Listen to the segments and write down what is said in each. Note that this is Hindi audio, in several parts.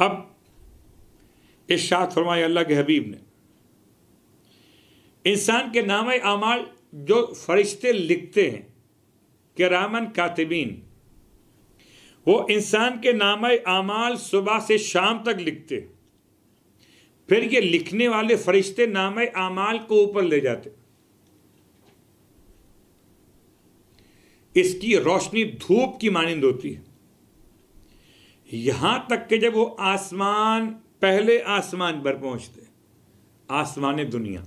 अब इस इर्शाद फरमाए अल्लाह के हबीब ने इंसान के नाम अमाल जो फरिश्ते लिखते हैं रामन कातबीन वो इंसान के नाम अमाल सुबह से शाम तक लिखते फिर ये लिखने वाले फरिश्ते नाम आमाल को ऊपर ले जाते इसकी रोशनी धूप की मानंद होती है यहाँ तक कि जब वो आसमान पहले आसमान पर पहुँचते आसमान दुनिया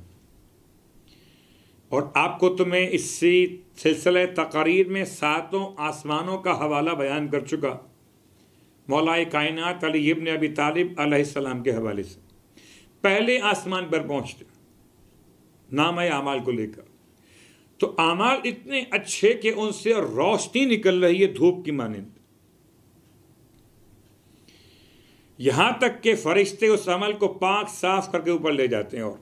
और आपको तो मैं इसी सिलसिले तकारीर में सातों आसमानों का हवाला बयान कर चुका मौलाए कायनत अली इब्न अबी तालिब अलैहिस्सलाम के हवाले से पहले आसमान पर पहुँचते नाम है आमाल को लेकर तो आमाल इतने अच्छे कि उनसे रोशनी निकल रही है धूप की मानंद तो। यहां तक के फरिश्ते उस अमल को पाक साफ करके ऊपर ले जाते हैं और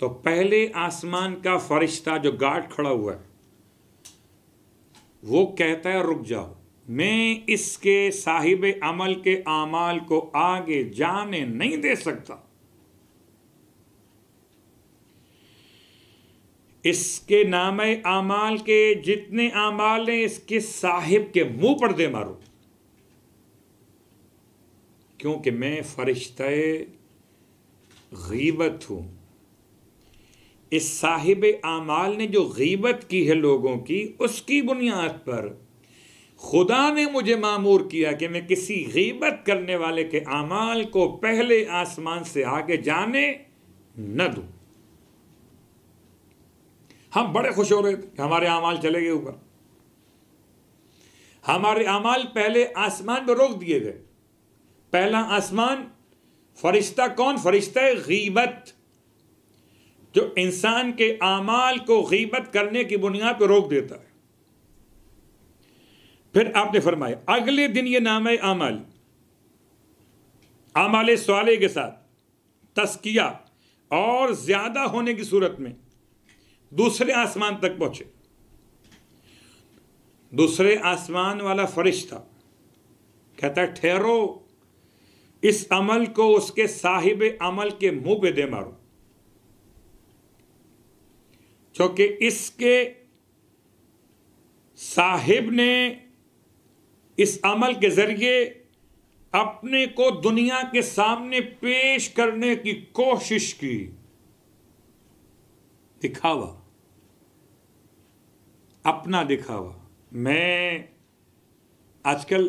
तो पहले आसमान का फरिश्ता जो गार्ड खड़ा हुआ है वो कहता है रुक जाओ मैं इसके साहिब अमल के आमाल को आगे जाने नहीं दे सकता इसके नाम आमाल के जितने आमाल हैं इसके साहिब के मुंह पर दे मारो क्योंकि मैं फरिश्ते गीबत हूँ इस साहिब आमाल ने जो गीबत की है लोगों की उसकी बुनियाद पर खुदा ने मुझे मामूर किया कि मैं किसी गीबत करने वाले के आमाल को पहले आसमान से आगे जाने न दूँ हम बड़े खुश हो रहे थे कि हमारे अमाल चले गए ऊपर हमारे अमाल पहले आसमान पर रोक दिए गए पहला आसमान फरिश्ता कौन फरिश्ता गीबत जो इंसान के आमाल को गीबत करने की बुनियाद पर रोक देता है फिर आपने फरमाया अगले दिन ये नाम है आमाल आमाल सवाले के साथ तस्किया और ज्यादा होने की सूरत में दूसरे आसमान तक पहुंचे दूसरे आसमान वाला फरिश्ता कहता है ठहरो इस अमल को उसके साहिब अमल के मुंह पे दे मारो क्योंकि इसके साहिब ने इस अमल के जरिए अपने को दुनिया के सामने पेश करने की कोशिश की दिखावा अपना दिखावा मैं आजकल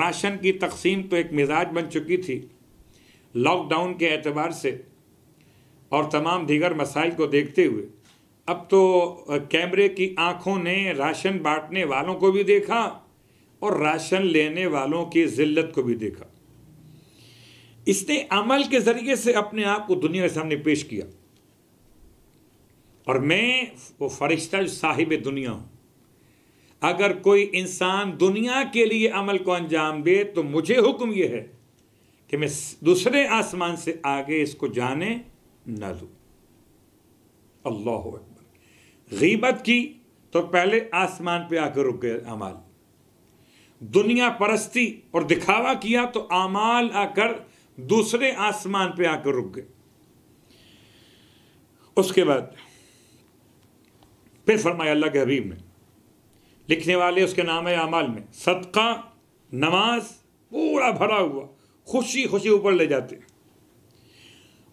राशन की तकसीम तो एक मिजाज बन चुकी थी लॉकडाउन के एतबार से और तमाम दीगर मसाइल को देखते हुए अब तो कैमरे की आंखों ने राशन बांटने वालों को भी देखा और राशन लेने वालों की जिल्लत को भी देखा इसने अमल के ज़रिए से अपने आप को दुनिया के सामने पेश किया और मैं वो फरिश्ता जो साहिब दुनिया हूँ अगर कोई इंसान दुनिया के लिए अमल को अंजाम दे तो मुझे हुक्म यह है कि मैं दूसरे आसमान से आगे इसको जाने न दू अल्लाह अकबर गीबत की तो पहले आसमान पे आकर रुक गए अमाल दुनिया परस्ती और दिखावा किया तो अमाल आकर दूसरे आसमान पे आकर रुक गए उसके बाद फिर फरमाया अल्लाह के हबीब ने लिखने वाले उसके नाम है अमाल में सदका नमाज पूरा भरा हुआ खुशी खुशी ऊपर ले जाते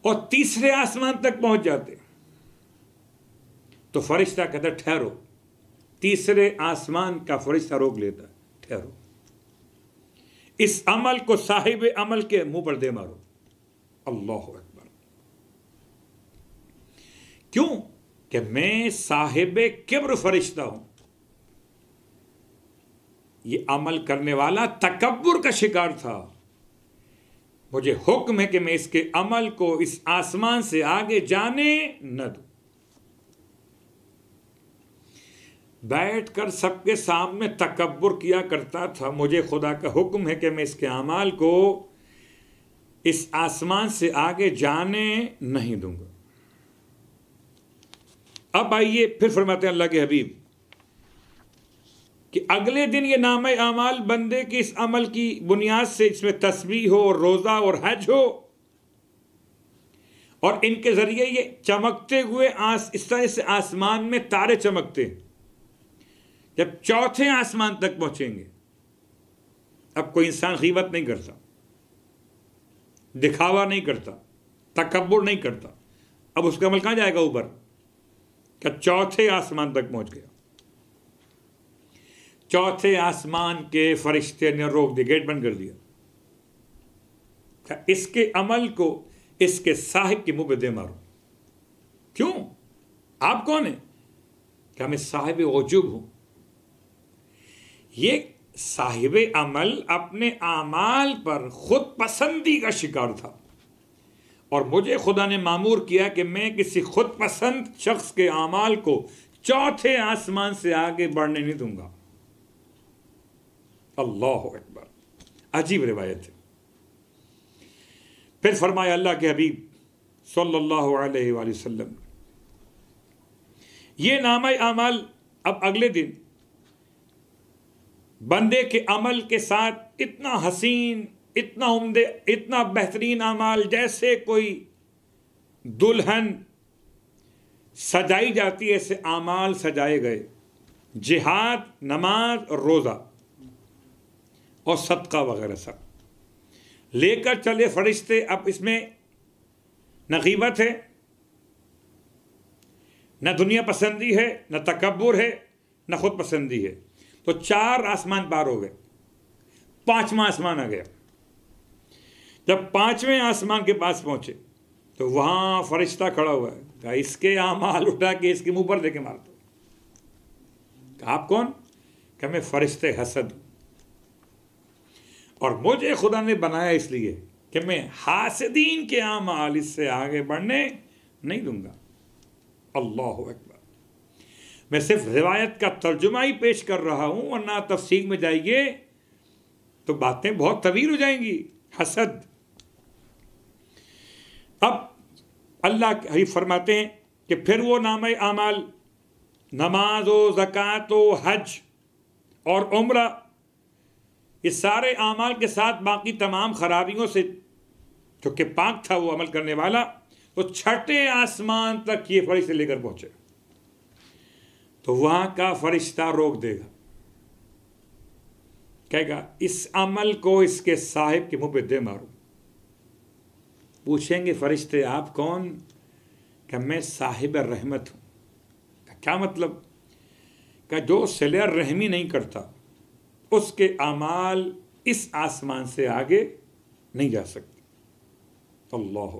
और तीसरे आसमान तक पहुंच जाते तो फरिश्ता कहता ठहरो तीसरे आसमान का फरिश्ता रोक लेता ठहरो इस अमल को साहिब अमल के मुंह पर दे मारो अल्लाह अकबर क्यों कि मैं साहिब किब्र फरिश्ता हूं ये अमल करने वाला तकबर का शिकार था मुझे हुक्म है कि मैं इसके अमल को इस आसमान से आगे जाने न दू बैठकर सबके सामने तकबर किया करता था मुझे खुदा का हुक्म है कि मैं इसके अमाल को इस आसमान से आगे जाने नहीं दूंगा अब आइए फिर फरमाते अल्लाह के हबीब कि अगले दिन ये नाम अमाल बंदे के इस अमल की बुनियाद से इसमें तस्वीर हो और रोज़ा और हज हो और इनके ज़रिए ये चमकते हुए आस इस तरह से आसमान में तारे चमकते जब चौथे आसमान तक पहुंचेंगे अब कोई इंसान गीबत नहीं करता दिखावा नहीं करता तकबर नहीं करता अब उसका अमल कहाँ जाएगा ऊपर क्या चौथे आसमान तक पहुंच गया चौथे आसमान के फरिश्ते ने रोक दिया गेट बंद कर दिया अच्छा, इसके अमल को इसके साहिब के मुंह पे दे मारो क्यों आप कौन है क्या मैं साहिब वजूब हूं ये साहिब अमल अपने अमाल पर खुद पसंदी का शिकार था और मुझे खुदा ने मामूर किया कि मैं किसी खुद पसंद शख्स के अमाल को चौथे आसमान से आगे बढ़ने नहीं दूंगा अल्लाह अकबर अजीब रिवायत है फिर फरमाया अल्लाह के हबीब सल्लल्लाहु अलैहि वसल्लम ये नाम अमल अब अगले दिन बंदे के अमल के साथ इतना हसीन इतना उम्दे इतना बेहतरीन अमाल जैसे कोई दुल्हन सजाई जाती है ऐसे अमाल सजाए गए जिहाद नमाज और रोज़ा और सदका वगैरह सब लेकर चले फरिश्ते अब इसमें न गीबत है न दुनिया पसंदी है न तकबर है न खुद पसंदी है तो चार आसमान पार हो गए पांचवा आसमान आ गया जब पांचवें आसमान के पास पहुंचे तो वहां फरिश्ता खड़ा हुआ है इसके आम आमाल उठा के इसके मुंह पर देके मार दो आप कौन क्या मैं फरिश्ते हसद और मुझे खुदा ने बनाया इसलिए कि मैं हासदीन के आम आलिस से आगे बढ़ने नहीं दूंगा अल्लाह अकबर मैं सिर्फ रिवायत का तर्जुमा ही पेश कर रहा और वरना तफसीक में जाइए तो बातें बहुत तवील हो जाएंगी हसद अब अल्लाह हरी फरमाते हैं कि फिर वो नाम आमाल नमाज ओ जक़ात व हज और उम्र इस सारे अमाल के साथ बाकी तमाम खराबियों से कि पाक था वो अमल करने वाला तो छठे आसमान तक ये फरिश्ते लेकर पहुंचे तो वहां का फरिश्ता रोक देगा कहेगा इस अमल को इसके साहिब के मुंह पे दे मारो पूछेंगे फरिश्ते आप कौन क्या मैं साहिब रहमत हूं क्या मतलब क्या जो सिले रहमी नहीं करता उसके अमाल इस आसमान से आगे नहीं जा सकते अल्लाह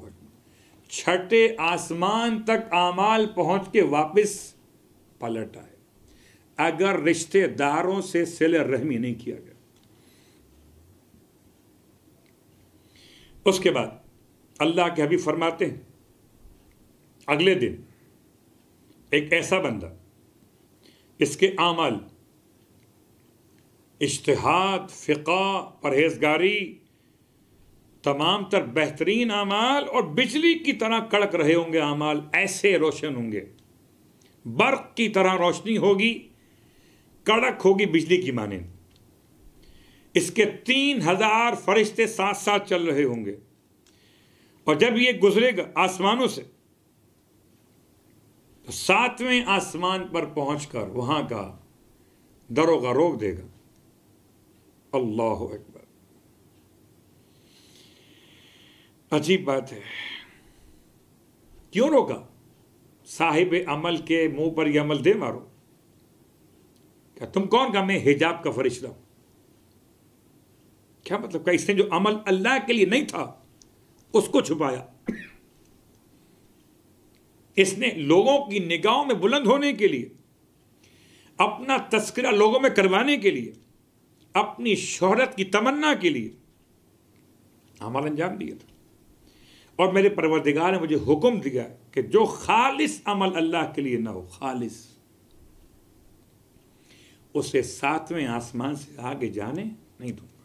छठे आसमान तक आमाल पहुंच के वापस पलट आए अगर रिश्तेदारों से सिले रहमी नहीं किया गया उसके बाद अल्लाह के अभी फरमाते हैं अगले दिन एक ऐसा बंदा इसके आमल इश्तहाद फ़िका परहेजगारी तमाम तर बेहतरीन आमाल और बिजली की तरह कड़क रहे होंगे आमाल ऐसे रोशन होंगे बर्क की तरह रोशनी होगी कड़क होगी बिजली की माने इसके तीन हजार फरिश्ते साथ साथ चल रहे होंगे और जब ये गुजरेगा आसमानों से तो सातवें आसमान पर पहुंचकर वहां का दरोगा रोक देगा अल्लाह अकबर अजीब बात है क्यों रोका साहिब अमल के मुंह पर यह अमल दे मारो क्या तुम कौन का मैं हिजाब का फरिश्ता हूं क्या मतलब क्या इसने जो अमल अल्लाह के लिए नहीं था उसको छुपाया इसने लोगों की निगाहों में बुलंद होने के लिए अपना तस्करा लोगों में करवाने के लिए अपनी शोहरत की तमन्ना के लिए हमारा अंजाम दिया था और मेरे परवरदिगार ने मुझे हुक्म दिया कि जो खालिस अमल अल्लाह के लिए ना हो खालिस उसे सातवें आसमान से आगे जाने नहीं दूंगा